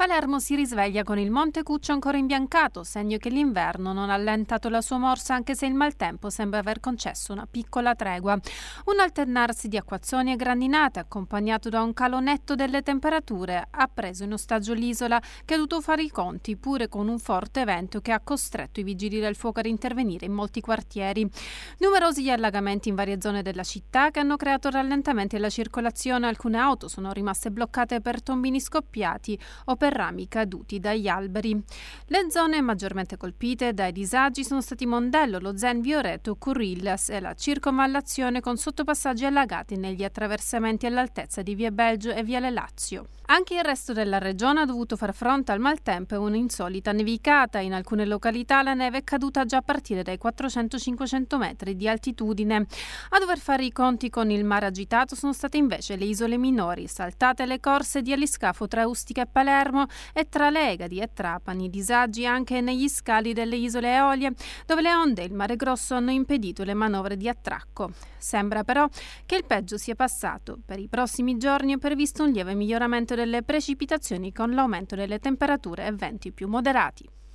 Palermo si risveglia con il Monte Cuccio ancora imbiancato, segno che l'inverno non ha allentato la sua morsa anche se il maltempo sembra aver concesso una piccola tregua. Un alternarsi di acquazzoni e grandinate accompagnato da un calo netto delle temperature ha preso in ostaggio l'isola che ha dovuto fare i conti pure con un forte vento che ha costretto i vigili del fuoco ad intervenire in molti quartieri. Numerosi gli allagamenti in varie zone della città che hanno creato rallentamenti alla circolazione, alcune auto sono rimaste bloccate per tombini scoppiati o per per rami caduti dagli alberi. Le zone maggiormente colpite dai disagi sono stati Mondello, lo Zen Vioreto, Curillas e la circonvallazione con sottopassaggi allagati negli attraversamenti all'altezza di Via Belgio e Viale Lazio. Anche il resto della regione ha dovuto far fronte al maltempo e un'insolita nevicata. In alcune località la neve è caduta già a partire dai 400-500 metri di altitudine. A dover fare i conti con il mare agitato sono state invece le isole minori, saltate le corse di Aliscafo tra Ustica e Palermo turismo e tra Legadi e Trapani disagi anche negli scali delle isole Eolie, dove le onde e il mare grosso hanno impedito le manovre di attracco. Sembra però che il peggio sia passato. Per i prossimi giorni è previsto un lieve miglioramento delle precipitazioni con l'aumento delle temperature e venti più moderati.